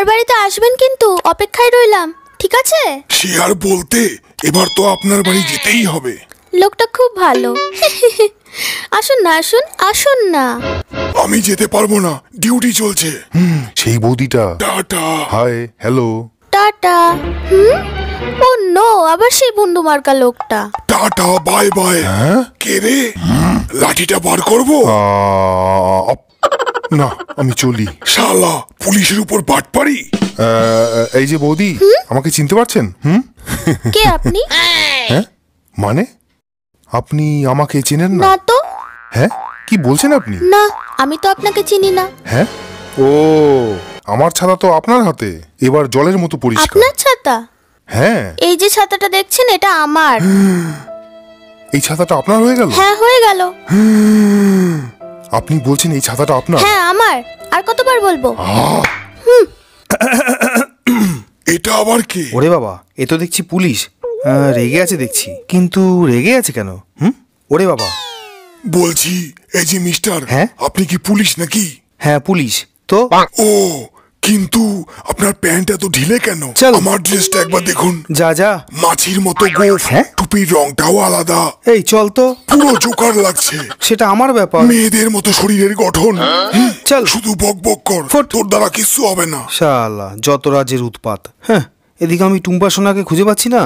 আমার বাড়িতে আসবেন কিন্তু অপেক্ষায় রইলাম ঠিক আছে সে আর বলতে এবার তো আপনার বাড়ি যেতেই হবে লোকটা খুব ভালো আসুন না আসুন আসুন না আমি যেতে পারবো না ডিউটি চলছে হুম সেই বৌদিটা টাটা হাই হ্যালো টাটা হুম ও নো আবার সেই বন্ধু মার্কা লোকটা টাটা বাই বাই হ্যাঁ কে রে লাঠিটা বার করবো আপ না আমি চলি শালা পুলিশের উপর বাট পারি এই যে বৌদি আমাকে চিনতে পারছেন হুম কে আপনি হ্যাঁ মানে আপনি আমাকে চেনেন না না তো হ্যাঁ কি বলছেন আপনি না আমি তো আপনাকে চিনি না হ্যাঁ ও আমার ছাতা তো আপনার হাতে এবার জলের মতো পরিষ্কার আপনার ছাতা হ্যাঁ এই যে ছাতাটা দেখছেন এটা আমার এই ছাতাটা আপনার হয়ে গেল হ্যাঁ হয়ে গেল আপনি বলছেন এই ছাতাটা আপনার হ্যাঁ আমার আর কতবার বলবো এটা আবার কি ওরে বাবা এ তো দেখছি পুলিশ রেগে আছে দেখছি কিন্তু রেগে আছে কেন হুম ওরে বাবা বলছি এই যে মিস্টার হ্যাঁ? আপনি কি পুলিশ নাকি হ্যাঁ পুলিশ তো ও কিন্তু আপনার প্যান্ট এত ঢিলে কেন আমার ড্রেসটা একবার দেখুন যা যা মাছির মতো গোফ হ্যাঁ? টুপির রংটাও আলাদা এই চল তো পুরো জোকার লাগছে সেটা আমার ব্যাপার মেয়েদের মতো শরীরের গঠন হ্যাঁ? চল শুধু বক বক কর তোর দ্বারা কিছু হবে না শালা যত রাজের উৎপাত হ্যাঁ এদিকে আমি টুম্পা সোনাকে খুঁজে পাচ্ছি না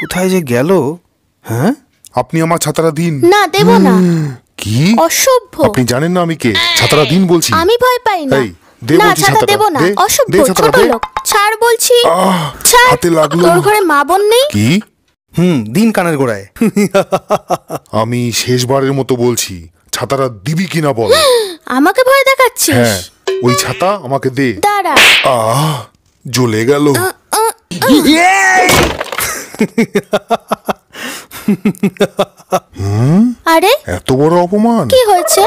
কোথায় যে গেল হ্যাঁ আপনি আমার ছাতারা দিন না দেব না কি অসভ্য আপনি জানেন না আমি কে ছাতারা দিন বলছি আমি ভয় পাই না এই না ছাতা দেব না অসভ্য ছোট লোক ছাড় বলছি ছাড় হাতে লাগলো তোর ঘরে মা বোন নেই কি হুম দিন কানের গোড়ায় আমি শেষবারের মতো বলছি ছাতাটা দিবি কিনা বল আমাকে ভয় দেখাচ্ছিস হ্যাঁ ওই ছাতা আমাকে দে দাঁড়া আ জ্বলে গেল ইয়ে! হুম আরে এত বড় অপমান কি হয়েছে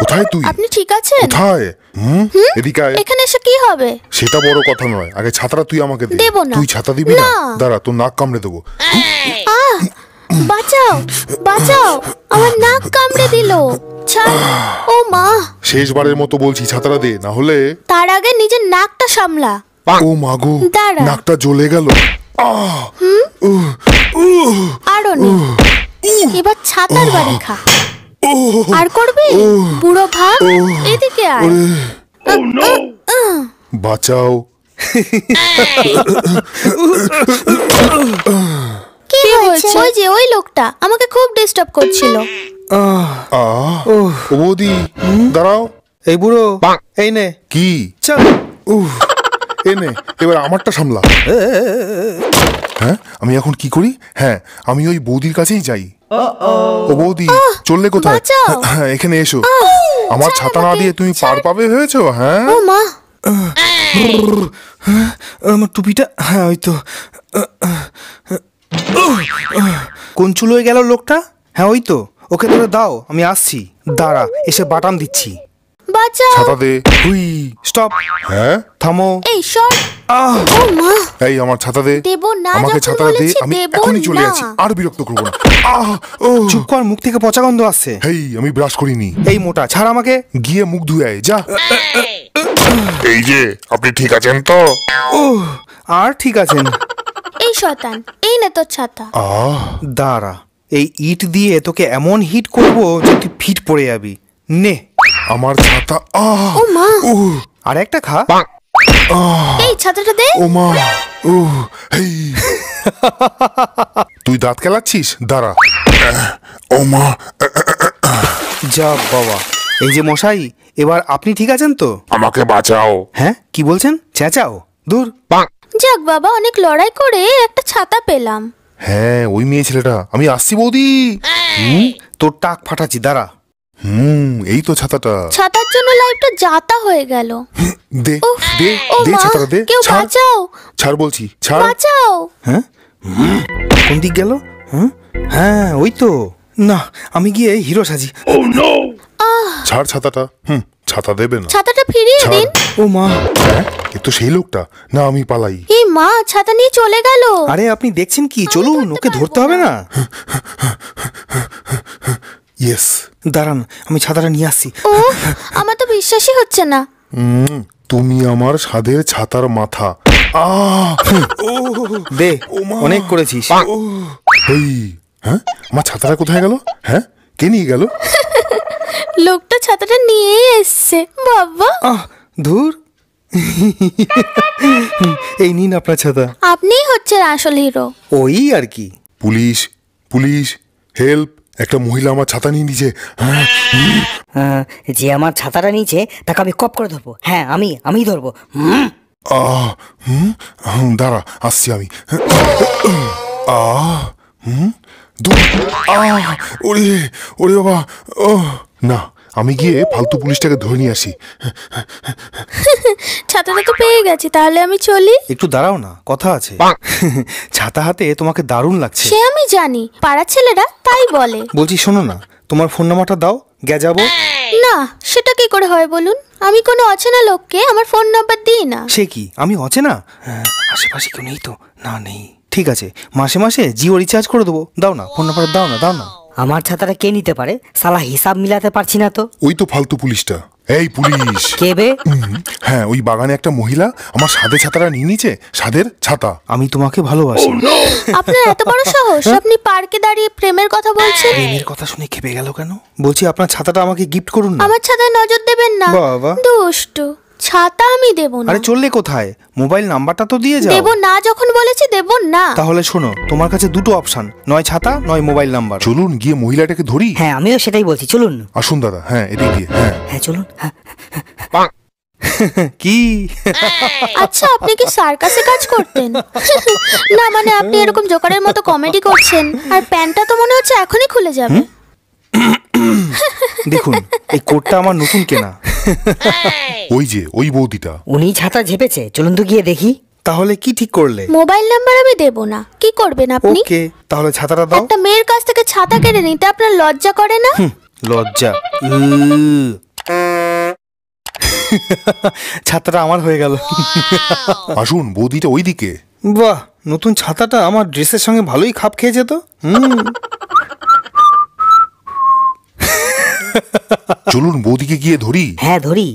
কোথায় তুই আপনি ঠিক আছেন কোথায় হুম এদিকে আয় এখানে এসে কি হবে সেটা বড় কথা নয় আগে ছাতাটা তুই আমাকে দে তুই ছাতা দিবি না দাঁড়া তোর নাক কামড়ে দেবো আহ বাঁচাও বাঁচাও আমার নাক কামড়ে দিল ছাড় ও মা শেষবারের মতো বলছি ছাতাটা দে না হলে তার আগে নিজের নাকটা সামলা ও মাগো দাঁড়া। নাকটা জ্বলে গেল আহ! উহ! খা আর করবি পুরো ভাগ এদিকে আয় oh, বাঁচাও কি হয়েছে ওই যে ওই লোকটা আমাকে খুব ডিস্টার্ব করছিল দাঁড়াও এই বুড়ো এই নে কি চল উহ এনে এবার আমারটা সামলা হ্যাঁ আমি এখন কি করি হ্যাঁ আমি ওই বৌদির কাছেই যাই ও বৌদি চললে কোথায় হ্যাঁ, হ্যাঁ এখানে এসো আমার ছাতা না দিয়ে তুমি পার পাবে হয়েছো হ্যাঁ? হ্যাঁ আমার টুপিটা হ্যাঁ ওই তো কোন হয়ে গেল লোকটা হ্যাঁ ওই তো ওকে তোরা দাও আমি আসছি দাঁড়া এসে বাটাম দিচ্ছি বাঁচাও ছাতা দে হুই স্টপ হ্যাঁ থামো এই সর আহ ও মা এই আমার ছাতা দে দেব না আমাকে ছাতা দে আমি চলে আর বিরক্ত করব না আহ ও চুপ কর মুখ থেকে পচা গন্ধ আসছে হেই আমি ব্রাশ করিনি এই মোটা ছাড় আমাকে গিয়ে মুখ ধুয়ে আয় যা এই যে আপনি ঠিক আছেন তো ও আর ঠিক আছেন এই এই না তোর ছাতা আহ দাঁড়া এই ইট দিয়ে তোকে এমন হিট করব যে তুই ফিট পড়ে যাবি নে আমার ছাতা ও মা আর একটা খা এই ছাতাটা দে ও মা ও হেই তুই দাঁত কেলাচ্ছিস দাঁড়া ও মা যা বাবা এই যে মশাই এবার আপনি ঠিক আছেন তো আমাকে বাঁচাও হ্যাঁ কি বলছেন চেঁচাও দূর যাক বাবা অনেক লড়াই করে একটা ছাতা পেলাম হ্যাঁ ওই মেয়ে ছেলেটা আমি আসছি বৌদি হ্যাঁ। তোর টাক ফাটাচ্ছি দাঁড়া হুম এই তো ছাতাটা ছাতার জন্য লাইফটা যাতা হয়ে গেল দে দে দে ছাতাটা দে কেউ বাঁচাও ছাড় বলছি ছাড় বাঁচাও হ্যাঁ কোন দিক গেল হ্যাঁ হ্যাঁ ওই তো না আমি গিয়ে হিরো সাজি ও oh, নো ছাড় ছাতাটা হুম ছাতা দেবে না ছাতাটা ফিরিয়ে দিন ও মা হ্যাঁ, এ তো সেই লোকটা না আমি পালাই এই মা ছাতা নিয়ে চলে গেল আরে আপনি দেখছেন কি চলুন ওকে ধরতে হবে না ইয়েস দাঁড়ান আমি ছাতাটা নিয়ে আসছি ও আমার তো বিশ্বাসই হচ্ছে না তুমি আমার সাধের ছাতার মাথা দে অনেক করেছিস ওই হ্যাঁ আমার ছাতাটা কোথায় গেল হ্যাঁ কে নিয়ে গেল লোকটা ছাতাটা নিয়ে এসছে বাবা ধুর এই নিন আপনার ছাতা আপনিই হচ্ছেন আসল হিরো ওই আর কি পুলিশ পুলিশ হেল্প একটা মহিলা আমার ছাতা নিয়ে নিচে হ্যাঁ? হ্যাঁ, যে আমার ছাতাটা নিচে তাকে আমি কপ করে ধরবো হ্যাঁ আমি আমি ধরবো হুম দাঁড়া আসছি আমি আহ ওরে ওরে বাবা ও না আমি গিয়ে ফালতু পুলিশটাকে ধরে নিয়ে আসি ছাতাটা তো পেয়ে গেছি তাহলে আমি চলি একটু দাঁড়াও না কথা আছে ছাতা হাতে তোমাকে দারুণ লাগছে সে আমি জানি পাড়ার ছেলেরা তাই বলে বলছি শোনো না তোমার ফোন নাম্বারটা দাও গেজাবো না সেটা কি করে হয় বলুন আমি কোনো অচেনা লোককে আমার ফোন নাম্বার দিই না সে কি আমি অচেনা হ্যাঁ, আশেপাশে কেউ নেই তো না নেই ঠিক আছে মাসে মাসে জিও রিচার্জ করে দেবো দাও না ফোন নাম্বার দাও না দাও না আমার ছাতাটা কে নিতে পারে সালা হিসাব মিলাতে পারছি না তো ওই তো ফালতু পুলিশটা এই পুলিশ কে বে হ্যাঁ ওই বাগানে একটা মহিলা আমার সাদে ছাতাটা নিয়ে নিচে সাদের ছাতা আমি তোমাকে ভালোবাসি oh, আপনার এত বড় সাহস হ্যাঁ? আপনি পার্কে দাঁড়িয়ে প্রেমের কথা বলছেন প্রেমের কথা শুনে খেপে গেল কেন বলছি আপনার ছাতাটা আমাকে গিফট করুন না আমার ছাতায় নজর দেবেন না বাবা দুষ্টু ছাতা আমি দেব না আরে চললে কোথায় মোবাইল নাম্বারটা তো দিয়ে যাও দেব না যখন বলেছি দেব না তাহলে শোনো তোমার কাছে দুটো অপশন নয় ছাতা নয় মোবাইল নাম্বার চলুন গিয়ে মহিলাটাকে ধরি হ্যাঁ আমিও সেটাই বলছি চলুন আসুন দাদা হ্যাঁ এদিকে দিয়ে হ্যাঁ হ্যাঁ চলুন হ্যাঁ। কি আচ্ছা আপনি কি সার্কাসে কাজ করতেন না মানে আপনি এরকম জোকারের মতো কমেডি করছেন আর প্যান্টটা তো মনে হচ্ছে এখনই খুলে যাবে দেখুন এই কোটটা আমার নতুন কেনা ওই যে ওই বৌদিটা উনি ছাতা ঝেপেছে চলুন তো গিয়ে দেখি তাহলে কি ঠিক করলে মোবাইল নাম্বার আমি দেব না কি করবেন আপনি ওকে তাহলে ছাতাটা দাও একটা মেয়ের কাছ থেকে ছাতা কেড়ে নিতে আপনার লজ্জা করে না লজ্জা ছাতাটা আমার হয়ে গেল আসুন বৌদিটা ওইদিকে বাহ নতুন ছাতাটা আমার ড্রেসের সঙ্গে ভালোই খাপ খেয়েছে তো হুম চলুন বৌদিকে গিয়ে ধরি হ্যাঁ ধরি